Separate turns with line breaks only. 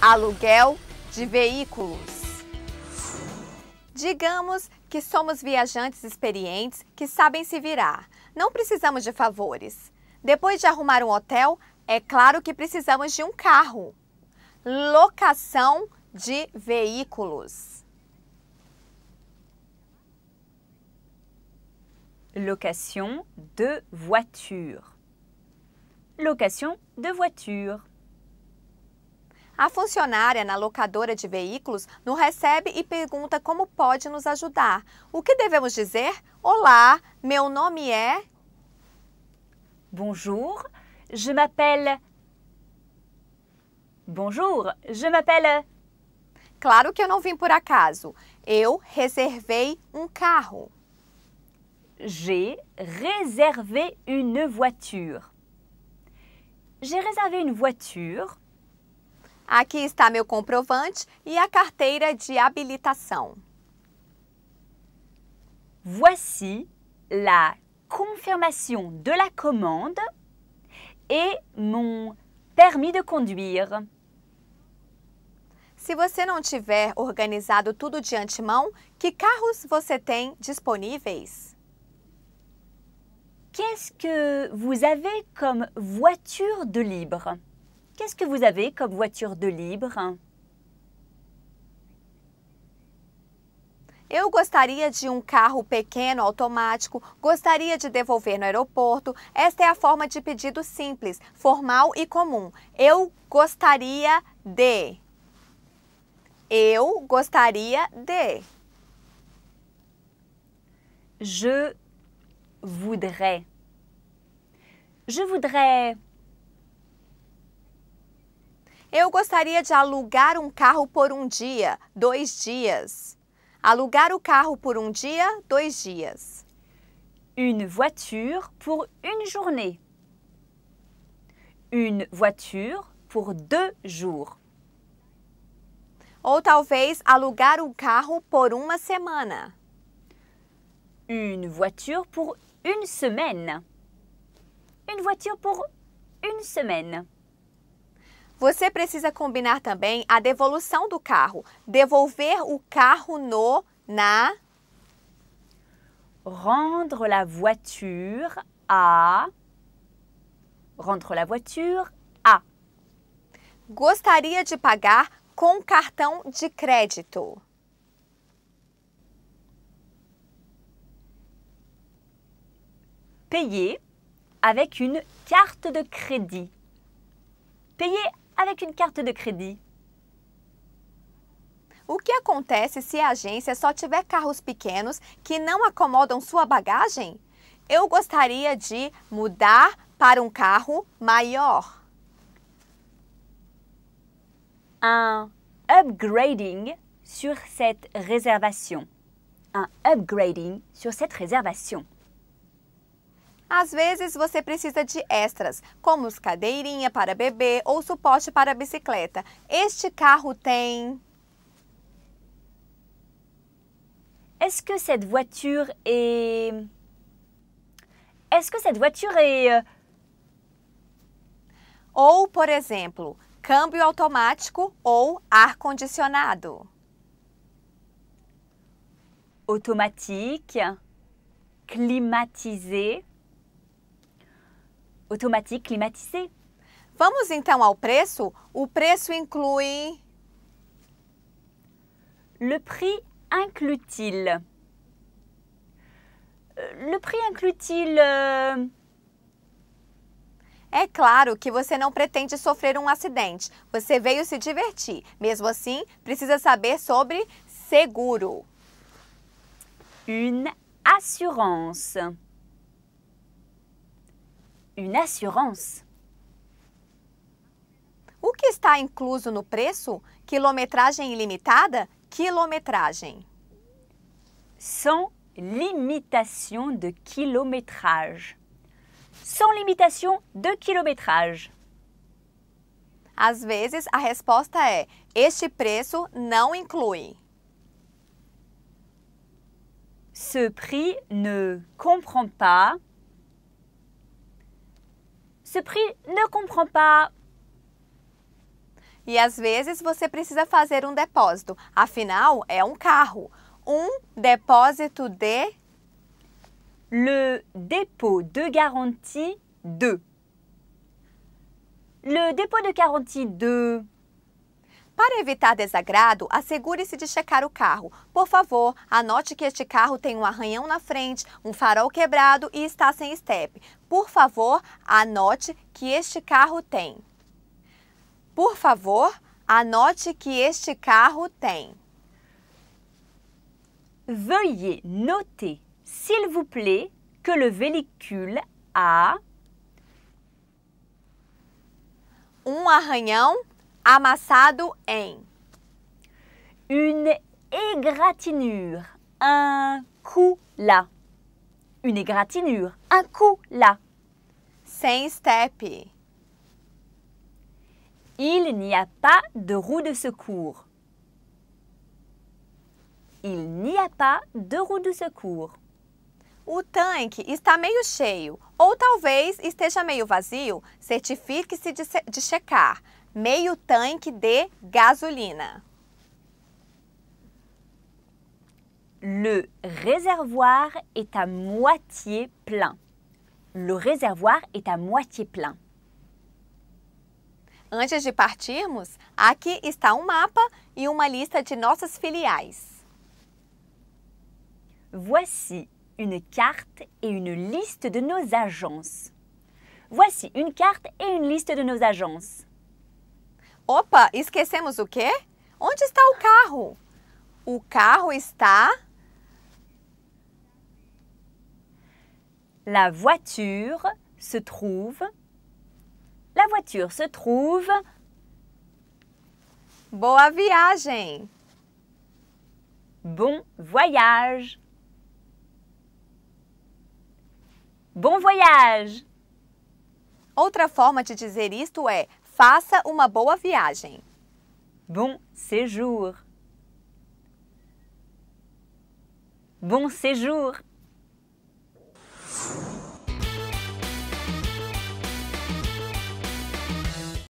aluguel de veículos. Digamos que somos viajantes experientes que sabem se virar. Não precisamos de favores. Depois de arrumar um hotel, é claro que precisamos de um carro. Locação de veículos.
Location de voiture.
Location de voiture. A funcionária na locadora de veículos nos recebe e pergunta como pode nos ajudar. O que devemos dizer? Olá, meu nome é. Bonjour, je m'appelle. Bonjour, je m'appelle. Claro que eu não vim por acaso. Eu reservei um carro.
J'ai réservé une voiture.
J'ai réservé une voiture Aqui está meu comprovante e a carteira de habilitação. Voici
la confirmation de la commande et
mon permis de conduire. Se você não tiver organizado tudo de antemão, que carros você tem disponíveis?
Qu'est-ce que vous avez comme voiture de libre? Qu'est-ce que vous avez comme voiture de libre?
Eu gostaria de um carro pequeno automático, gostaria de devolver no aeroporto. Esta é a forma de pedido simples, formal e comum. Eu gostaria de. Eu gostaria de. Je voudrais. Je voudrais eu gostaria de alugar um carro por um dia, dois dias. Alugar o carro por um dia, dois dias. Une voiture pour une journée.
Une voiture pour deux jours.
Ou talvez alugar o carro por uma semana. Une voiture pour une semaine. Une voiture pour une semaine. Você precisa combinar também a devolução do carro, devolver o carro no na
rendre la voiture à rendre la voiture
à Gostaria de pagar com cartão de crédito.
Payer avec une carte de crédit. Payer avec une carte de crédit.
O que acontece se a agência só tiver carros pequenos que não acomodam sua bagagem? Eu gostaria de mudar para um carro maior. Un upgrading
sur cette réservation. Un upgrading sur cette réservation.
Às vezes você precisa de extras, como os cadeirinha para bebê ou suporte para bicicleta. Este carro tem... Est-ce que cette voiture est... Est-ce que cette voiture est... Euh, ou, por exemplo, câmbio automático ou ar-condicionado. Automatique,
climatisé, automatique climatisée.
Vamos então ao preço? O preço inclui. Le prix inclut-il euh, Le prix inclut-il. Euh, é claro que você não pretende sofrer um acidente. Você veio se divertir. Mesmo assim, precisa saber sobre seguro.
Une assurance
une assurance. O que está incluso no preço? Quilometragem ilimitada? Quilometragem.
Sans limitation
de quilometragem? Sans limitation de quilométrage. Às vezes, a resposta é: este preço não inclui. Ce prix ne comprend pas Ce prix ne comprend pas. Et às vezes você precisa fazer um depósito, afinal é um carro. Um depósito de. Le dépôt de garantie de. Le dépôt de garantie de. Para evitar desagrado, assegure-se de checar o carro. Por favor, anote que este carro tem um arranhão na frente, um farol quebrado e está sem estepe. Por favor, anote que este carro tem. Por favor, anote que este carro tem.
Veuillez noter, s'il vous
plaît, que le véhicule a um arranhão amassado em une égratignure, un coup là.
Une égratignure, un coup là. Sem step. Il n'y a pas de roue de secours.
Il n'y a pas de roue de secours. O tanque está meio cheio ou talvez esteja meio vazio. Certifique-se de, de checar meio tanque de gasolina.
Le réservoir est à
moitié plein. Le réservoir est à moitié plein. Antes de partirmos, aqui está um mapa e uma lista de nossas filiais.
Voici une carte et une liste de nos agences. Voici une carte et une liste de
nos agences. Opa, esquecemos o quê? Onde está o carro? O carro está.
La voiture se trouve. La voiture se trouve. Boa viagem. Bon voyage.
Bon voyage. Outra forma de dizer isto é Faça uma boa viagem. Bon séjour. Bon séjour.